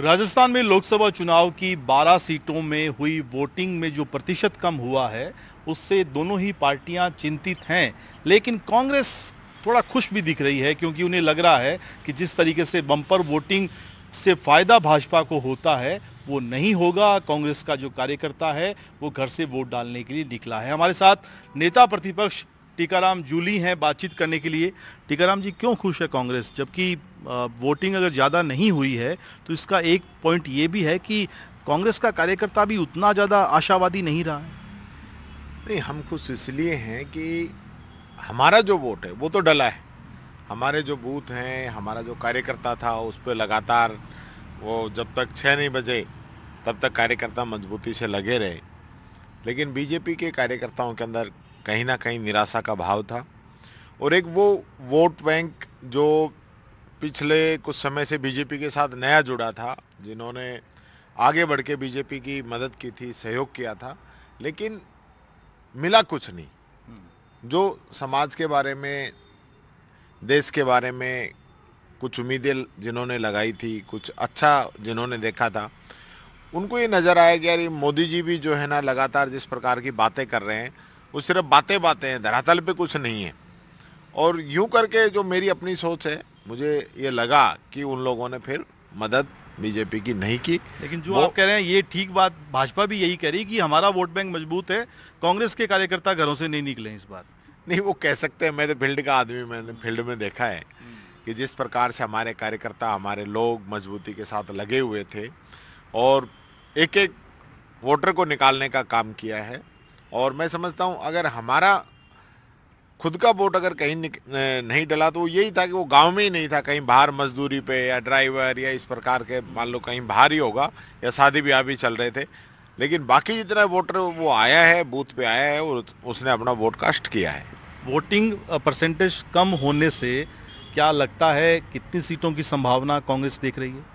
राजस्थान में लोकसभा चुनाव की 12 सीटों में हुई वोटिंग में जो प्रतिशत कम हुआ है उससे दोनों ही पार्टियां चिंतित हैं लेकिन कांग्रेस थोड़ा खुश भी दिख रही है क्योंकि उन्हें लग रहा है कि जिस तरीके से बम्पर वोटिंग से फ़ायदा भाजपा को होता है वो नहीं होगा कांग्रेस का जो कार्यकर्ता है वो घर से वोट डालने के लिए निकला है हमारे साथ नेता प्रतिपक्ष टीकाराम जूली हैं बातचीत करने के लिए टीकाराम जी क्यों खुश है कांग्रेस जबकि वोटिंग अगर ज़्यादा नहीं हुई है तो इसका एक पॉइंट ये भी है कि कांग्रेस का कार्यकर्ता भी उतना ज़्यादा आशावादी नहीं रहा है नहीं हम खुश इसलिए हैं कि हमारा जो वोट है वो तो डला है हमारे जो बूथ हैं हमारा जो कार्यकर्ता था उस पर लगातार वो जब तक छः नहीं बजे तब तक कार्यकर्ता मजबूती से लगे रहे लेकिन बीजेपी के कार्यकर्ताओं के अंदर कहीं ना कहीं निराशा का भाव था और एक वो वोट बैंक जो पिछले कुछ समय से बीजेपी के साथ नया जुड़ा था जिन्होंने आगे बढ़ के बीजेपी की मदद की थी सहयोग किया था लेकिन मिला कुछ नहीं हम्म। जो समाज के बारे में देश के बारे में कुछ उम्मीदें जिन्होंने लगाई थी कुछ अच्छा जिन्होंने देखा था उनको ये नज़र आया कि यार मोदी जी भी जो है ना लगातार जिस प्रकार की बातें कर रहे हैं वो सिर्फ बातें बातें हैं धरातल पे कुछ नहीं है और यूं करके जो मेरी अपनी सोच है मुझे ये लगा कि उन लोगों ने फिर मदद बीजेपी की नहीं की लेकिन जो आप कह रहे हैं ये ठीक बात भाजपा भी यही कह रही कि हमारा वोट बैंक मजबूत है कांग्रेस के कार्यकर्ता घरों से नहीं निकले इस बार नहीं वो कह सकते हैं मैं तो फील्ड का आदमी मैंने फील्ड में देखा है हम्म। कि जिस प्रकार से हमारे कार्यकर्ता हमारे लोग मजबूती के साथ लगे हुए थे और एक एक वोटर को निकालने का काम किया है और मैं समझता हूँ अगर हमारा खुद का वोट अगर कहीं नहीं डला तो यही था कि वो गांव में ही नहीं था कहीं बाहर मजदूरी पे या ड्राइवर या इस प्रकार के मान लो कहीं बाहर ही होगा या शादी ब्याह भी चल रहे थे लेकिन बाकी जितना वोटर वो आया है बूथ पे आया है और उसने अपना वोट कास्ट किया है वोटिंग परसेंटेज कम होने से क्या लगता है कितनी सीटों की संभावना कांग्रेस देख रही है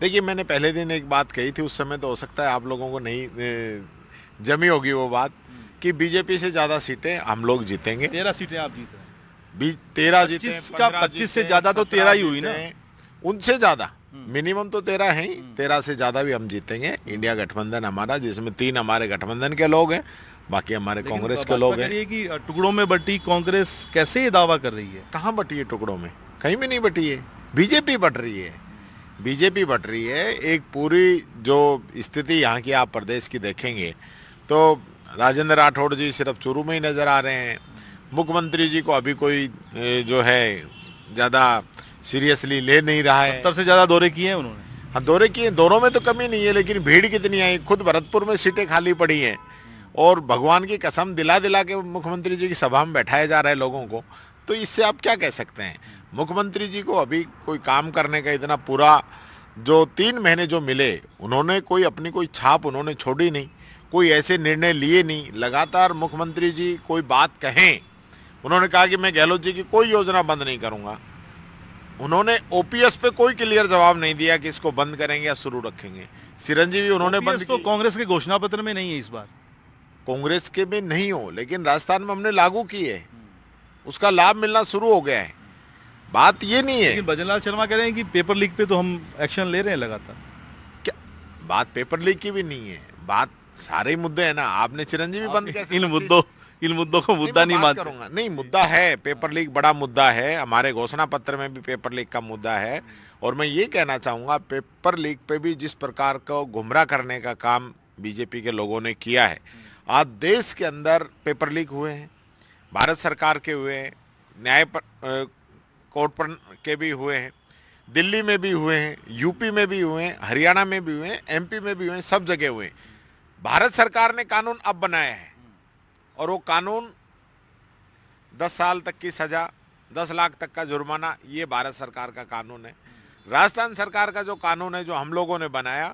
देखिए मैंने पहले दिन एक बात कही थी उस समय तो हो सकता है आप लोगों को नहीं जमी होगी वो बात कि बीजेपी से ज़्यादा सीटें हम लोग जीतेंगे तेरह सीटें आप जीत बीस तेरह जीते का पच्चीस से ज़्यादा तो तेरह ही हुई ना उनसे ज़्यादा हम्म। मिनिमम तो तेरह है हम्म। तेरह से ज़्यादा भी हम जीतेंगे इंडिया गठबंधन हमारा जिसमें तीन हमारे गठबंधन के लोग हैं बाकी हमारे कांग्रेस के लोग हैं कि टुकड़ों में बटी कांग्रेस कैसे ये दावा कर रही है कहाँ बटी है टुकड़ों में कहीं भी नहीं बटी है बीजेपी बट रही है बीजेपी बट रही है एक पूरी जो स्थिति यहाँ की आप प्रदेश की देखेंगे तो राजेंद्र राठौड़ जी सिर्फ चुरू में ही नज़र आ रहे हैं मुख्यमंत्री जी को अभी कोई जो है ज़्यादा सीरियसली ले नहीं रहा है सबसे ज़्यादा दौरे किए हैं उन्होंने हाँ दौरे किए दोनों में तो कमी नहीं है लेकिन भीड़ कितनी आई खुद भरतपुर में सीटें खाली पड़ी हैं और भगवान की कसम दिला दिला के मुख्यमंत्री जी की सभा में बैठाया जा रहा है लोगों को तो इससे आप क्या कह सकते हैं मुख्यमंत्री जी को अभी कोई काम करने का इतना पूरा जो तीन महीने जो मिले उन्होंने कोई अपनी कोई छाप उन्होंने छोड़ी नहीं कोई ऐसे निर्णय लिए नहीं लगातार मुख्यमंत्री जी कोई बात कहें उन्होंने कहा कि मैं गहलोत जी की कोई योजना बंद नहीं करूंगा उन्होंने ओपीएस पे कोई क्लियर जवाब नहीं दिया कि इसको बंद करेंगे या शुरू रखेंगे सिरंजीवी उन्होंने बंद तो कांग्रेस के घोषणा पत्र में नहीं है इस बार कांग्रेस के में नहीं हो लेकिन राजस्थान में हमने लागू की है उसका लाभ मिलना शुरू हो गया है बात ये नहीं है भजनलाल शर्मा कह रहे हैं कि पेपर लीक पे तो हम एक्शन ले रहे हैं लगातार क्या बात पेपर लीक की भी नहीं है बात सारे ही मुद्दे है ना आपने चिरंजीवी बंद इन मुद्दों इन मुद्दों को मुद्दा नहीं, मान करूंगा नहीं मुद्दा है पेपर लीक बड़ा मुद्दा है हमारे घोषणा पत्र में भी पेपर लीक का मुद्दा है और मैं ये कहना चाहूंगा पेपर लीक पे भी जिस प्रकार को गुमराह करने का काम बीजेपी के लोगों ने किया है आज देश के अंदर पेपर लीक हुए हैं भारत सरकार के हुए हैं न्याय पर कोर्ट पर के भी हुए हैं दिल्ली में भी हुए हैं यूपी में भी हुए हैं हरियाणा में भी हुए हैं एमपी में भी हुए हैं सब जगह हुए हैं भारत सरकार ने कानून अब बनाए हैं और वो कानून 10 साल तक की सज़ा 10 लाख तक का जुर्माना ये भारत सरकार का कानून है राजस्थान सरकार का जो कानून है जो हम लोगों ने बनाया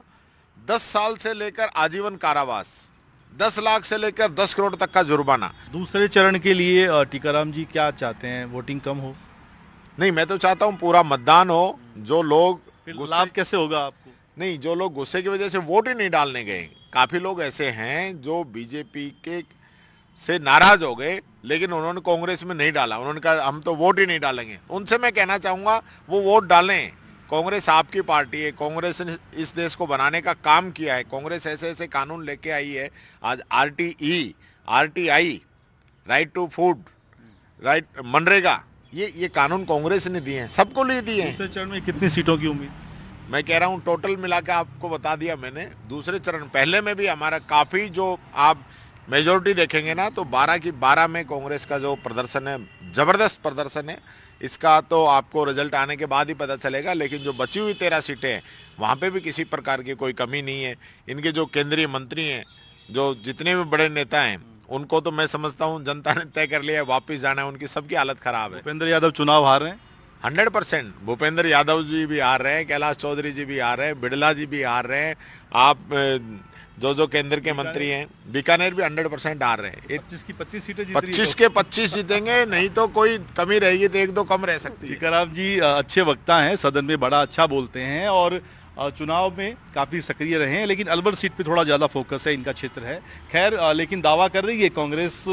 10 साल से लेकर आजीवन कारावास 10 लाख से लेकर 10 करोड़ तक का जुर्माना दूसरे चरण के लिए टीकाराम जी क्या चाहते हैं वोटिंग कम हो नहीं मैं तो चाहता हूँ पूरा मतदान हो जो लोग लाभ कैसे होगा आपको नहीं जो लोग गुस्से की वजह से वोट ही नहीं डालने गए काफ़ी लोग ऐसे हैं जो बीजेपी के से नाराज हो गए लेकिन उन्होंने कांग्रेस में नहीं डाला उन्होंने कहा हम तो वोट ही नहीं डालेंगे उनसे मैं कहना चाहूँगा वो वोट डालें कांग्रेस आपकी पार्टी है कांग्रेस ने इस देश को बनाने का काम किया है कांग्रेस ऐसे ऐसे कानून लेके आई है आज R T E R T I right to food right MNREGA ये ये कानून कांग्रेस ने दिए हैं सबको लिए दिए हैं चरण में कितनी सीटों की उम्मीद मैं कह रहा हूँ टोटल मिला के आपको बता दिया मैंने दूसरे चरण पहले में भी हमारा काफ़ी जो आप मेजोरिटी देखेंगे ना तो 12 की 12 में कांग्रेस का जो प्रदर्शन है ज़बरदस्त प्रदर्शन है इसका तो आपको रिजल्ट आने के बाद ही पता चलेगा लेकिन जो बची हुई तेरह सीटें हैं वहाँ पे भी किसी प्रकार की कोई कमी नहीं है इनके जो केंद्रीय मंत्री हैं जो जितने भी बड़े नेता हैं उनको तो मैं समझता हूँ जनता ने तय कर लिया है वापिस जाना है उनकी सबकी हालत खराब है भूपेंद्र यादव चुनाव हार रहे हैं हंड्रेड परसेंट भूपेंद्र यादव जी भी आ रहे हैं कैलाश चौधरी जी भी आ रहे हैं बिड़ला जी भी आ रहे हैं आप जो जो केंद्र के मंत्री हैं बीकानेर भी हंड्रेड परसेंट आ रहे हैं पच्चीस की पच्चीस सीटें पच्चीस तो- के पच्चीस जीतेंगे नहीं तो कोई कमी रहेगी तो एक दो कम रह सकती है टीकाराम जी अच्छे वक्ता हैं सदन में बड़ा अच्छा बोलते हैं और चुनाव में काफ़ी सक्रिय रहे हैं लेकिन अलवर सीट पे थोड़ा ज़्यादा फोकस है इनका क्षेत्र है खैर लेकिन दावा कर रही है कांग्रेस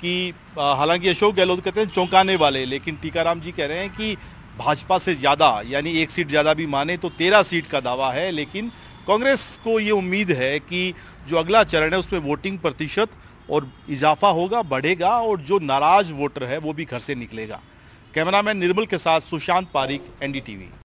कि हालांकि अशोक गहलोत कहते हैं चौंकाने वाले लेकिन टीकाराम जी कह रहे हैं कि भाजपा से ज़्यादा यानी एक सीट ज़्यादा भी माने तो तेरह सीट का दावा है लेकिन कांग्रेस को ये उम्मीद है कि जो अगला चरण है उसमें वोटिंग प्रतिशत और इजाफा होगा बढ़ेगा और जो नाराज वोटर है वो भी घर से निकलेगा कैमरामैन निर्मल के साथ सुशांत पारिक एनडीटीवी